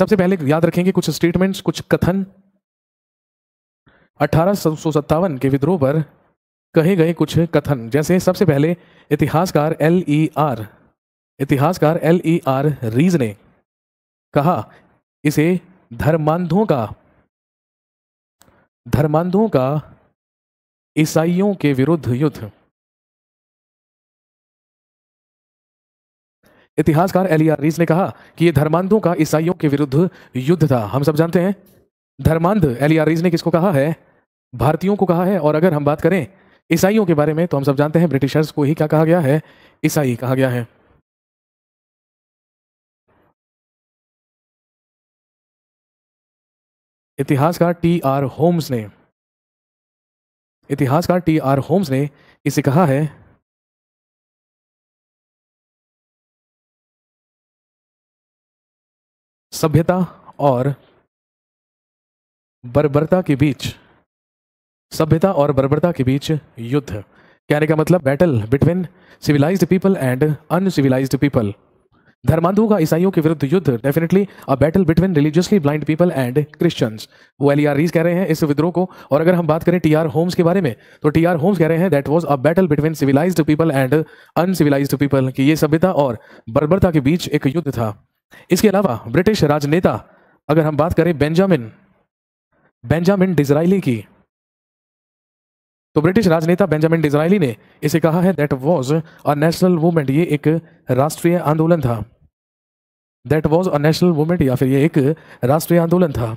सबसे पहले याद रखेंगे कुछ स्टेटमेंट्स कुछ कथन अठारह के विद्रोह पर कहे गए कुछ कथन जैसे सबसे पहले इतिहासकार एल ई आर इतिहासकार एल ई आर रीज ने कहा इसे धर्मांधों का धर्मांधों का ईसाइयों के विरुद्ध युद्ध इतिहासकार एलिया रीज ने कहा कि यह धर्मांधों का ईसाइयों के विरुद्ध युद्ध था हम सब जानते हैं धर्मांध एलिया रीज ने किसको कहा है भारतीयों को कहा है और अगर हम बात करें ईसाइयों के बारे में तो हम सब जानते हैं ब्रिटिशर्स को ही क्या कहा गया है ईसाई कहा गया है इतिहासकार टी आर होम्स ने इतिहासकार टी आर होम्स ने इसे कहा है सभ्यता और बर्बरता के बीच सभ्यता और बर्बरता के बीच युद्ध कहने का मतलब battle between civilised people and uncivilised people धर्मांधों का ईसाइयों के विरुद्ध युद्ध definitely a battle between religiously blind people and Christians वो एल रीज e कह रहे हैं इस विद्रोह को और अगर हम बात करें टी आर होम्स के बारे में तो टी आर होम्स कह रहे हैं that was a battle between civilised people and uncivilised people कि ये सभ्यता और बर्बरता के बीच एक युद्ध था इसके अलावा ब्रिटिश राजनेता अगर हम बात करें बेंजामिन बेंजामिन डिजराइली की तो ब्रिटिश राजनेता बेंजामिन डिजराइली ने इसे कहा है that was a national movement ये एक राष्ट्रीय आंदोलन था that was a national movement या फिर ये एक राष्ट्रीय आंदोलन था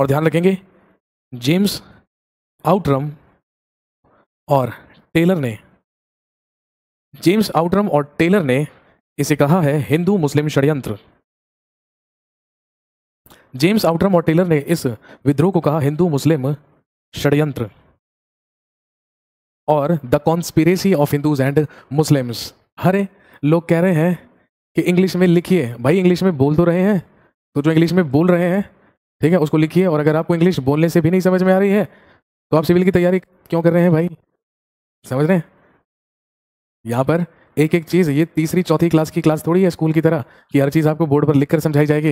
और ध्यान रखेंगे जेम्स आउटरम और टेलर ने जेम्स आउटरम और टेलर ने इसे कहा है हिंदू मुस्लिम षड्यंत्र जेम्स आउटरम और टेलर ने इस विद्रोह को कहा हिंदू मुस्लिम षड्यंत्र और the conspiracy of Hindus and Muslims हरे लोग कह रहे हैं कि इंग्लिश में लिखिए भाई इंग्लिश में बोल तो रहे हैं तो जो इंग्लिश में बोल रहे हैं ठीक है उसको लिखिए और अगर आपको इंग्लिश बोलने से भी नहीं समझ में आ रही है तो आप सिविल की तैयारी क्यों कर रहे हैं भाई समझ रहे हैं यहाँ पर एक एक चीज़ ये तीसरी चौथी क्लास की क्लास थोड़ी है स्कूल की तरह कि हर चीज़ आपको बोर्ड पर लिख कर समझाई जाएगी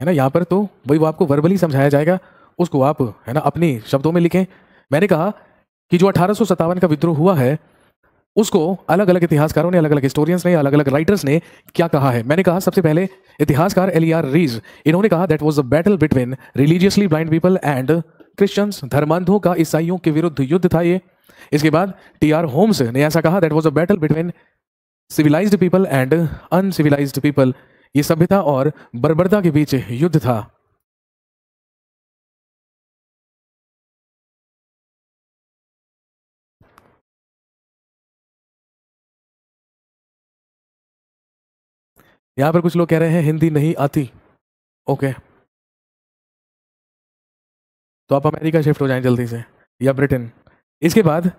है ना यहाँ पर तो वही वो आपको वर्बली समझाया जाएगा उसको आप है ना अपनी शब्दों में लिखें मैंने कहा कि जो अठारह का विद्रोह हुआ है उसको अलग अलग इतिहासकारों ने अलग अलग हिस्टोरियंस ने अलग अलग राइटर्स ने क्या कहा है मैंने कहा सबसे पहले इतिहासकार एल आर रीज इन्होंने कहा that was a battle between religiously blind people and Christians धर्मांधों का ईसाइयों के विरुद्ध युद्ध था ये इसके बाद टी आर होम्स ने ऐसा कहा that was a battle between civilised people and uncivilised people ये सभ्यता और बर्बरता के बीच युद्ध था यहाँ पर कुछ लोग कह रहे हैं हिंदी नहीं आती ओके तो आप अमेरिका शिफ्ट हो जाएं जल्दी से या ब्रिटेन इसके बाद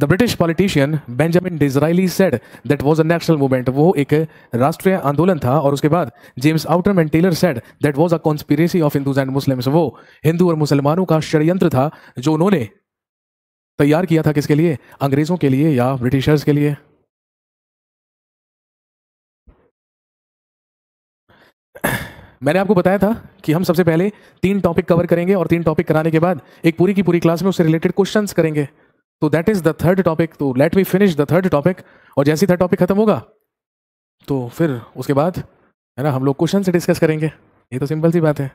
the British politician Benjamin Disraeli said that was a national movement वो एक राष्ट्रीय आंदोलन था और उसके बाद James Outram and Taylor said that was a conspiracy of Hindus and Muslims वो हिंदू और मुसलमानों का षडयंत्र था जो उन्होंने तैयार किया था किसके लिए अंग्रेजों के लिए या ब्रिटिशर्स के लिए मैंने आपको बताया था कि हम सबसे पहले तीन टॉपिक कवर करेंगे और तीन टॉपिक कराने के बाद एक पूरी की पूरी क्लास में उससे रिलेटेड क्वेश्चंस करेंगे तो that is the third topic तो let me finish the third topic और जैसे ही थर्ड टॉपिक खत्म होगा तो फिर उसके बाद है ना हम लोग क्वेश्चन से डिस्कस करेंगे ये तो सिंपल सी बात है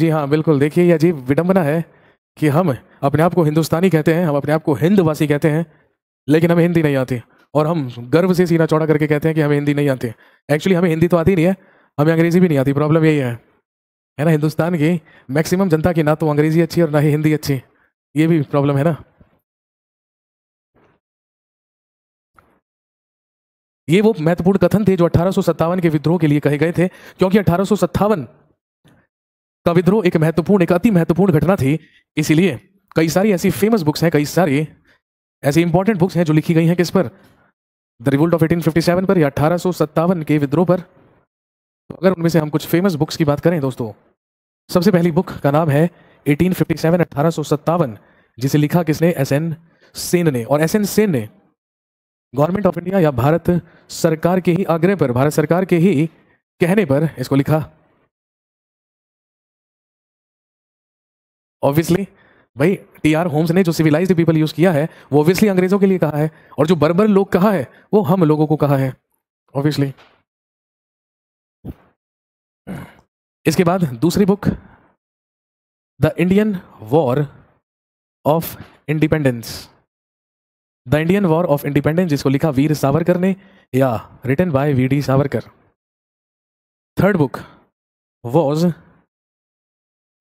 जी हाँ बिल्कुल देखिए यह अजीब विडम्बना है कि हम अपने आप को हिंदुस्तानी कहते हैं हम अपने आप को हिंदवासी कहते हैं लेकिन हमें हिंदी नहीं आती और हम गर्व से सीना चौड़ा करके कहते हैं कि हमें हिंदी नहीं आती एक्चुअली हमें हिंदी तो आती नहीं है हमें अंग्रेजी भी नहीं आती प्रॉब्लम यही है है ना हिंदुस्तान की मैक्सिमम जनता की ना तो अंग्रेजी अच्छी और ना ही हिंदी अच्छी ये भी प्रॉब्लम है ना ये वो महत्वपूर्ण कथन थे जो अठारह के विद्रोह के लिए कहे गए थे क्योंकि अठारह का विद्रोह एक महत्वपूर्ण एक अति महत्वपूर्ण घटना थी इसीलिए कई सारी ऐसी फेमस बुक्स हैं कई सारी ऐसी इंपॉर्टेंट बुक्स हैं जो लिखी गई हैं किस पर द रिवोल्ट ऑफ 1857 पर या अठारह के विद्रोह पर तो अगर उनमें से हम कुछ फेमस बुक्स की बात करें दोस्तों सबसे पहली बुक का नाम है 1857 अठारह जिसे लिखा किसने एस एन सेन ने और एस एन सेन ने गवर्नमेंट ऑफ इंडिया या भारत सरकार के ही आग्रह पर भारत सरकार के ही कहने पर इसको लिखा ऑब्वियसली भाई टी आर होम्स ने जो सिविलाइज पीपल यूज किया है वो ऑब्वियसली अंग्रेजों के लिए कहा है और जो बर्बर लोग कहा है वो हम लोगों को कहा है ऑब्वियसली इसके बाद दूसरी book the Indian war of independence the Indian war of independence जिसको लिखा वीर सावरकर ने या written by V D Savarkar third book was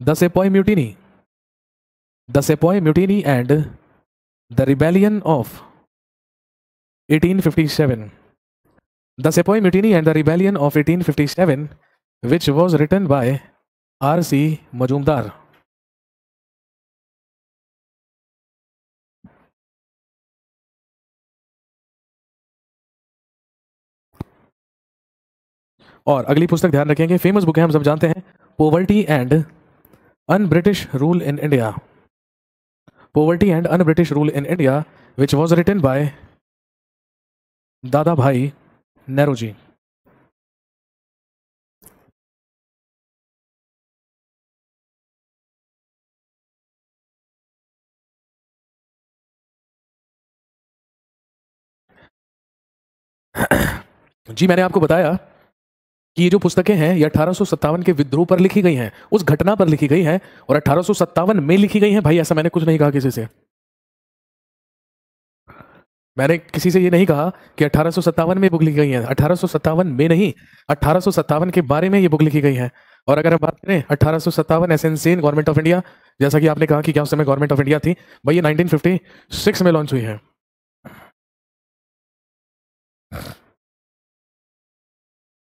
the sepoy mutiny the sepoy mutiny and the rebellion of 1857 the sepoy mutiny and the rebellion of 1857 which was written by R C Majumdar और अगली पुस्तक ध्यान रखेंगे famous book है हम सब जानते हैं poverty and un British rule in India poverty and un British rule in India which was written by Dadabhai Nehru जी जी मैंने आपको बताया कि ये जो पुस्तकें हैं ये अठारह के विद्रोह पर लिखी गई हैं उस घटना पर लिखी गई हैं और अठारह में लिखी गई हैं भाई ऐसा मैंने कुछ नहीं कहा किसी से मैंने किसी से ये नहीं कहा कि अठारह में बुक लिखी गई है अठारह में नहीं अठारह के बारे में ये बुक लिखी गई है और अगर हम बात करें अठारह सौ सत्तावन गवर्नमेंट ऑफ इंडिया जैसा कि आपने कहा कि क्या उस समय गवर्नमेंट ऑफ इंडिया थी भाई ये 1956 में लॉन्च हुई है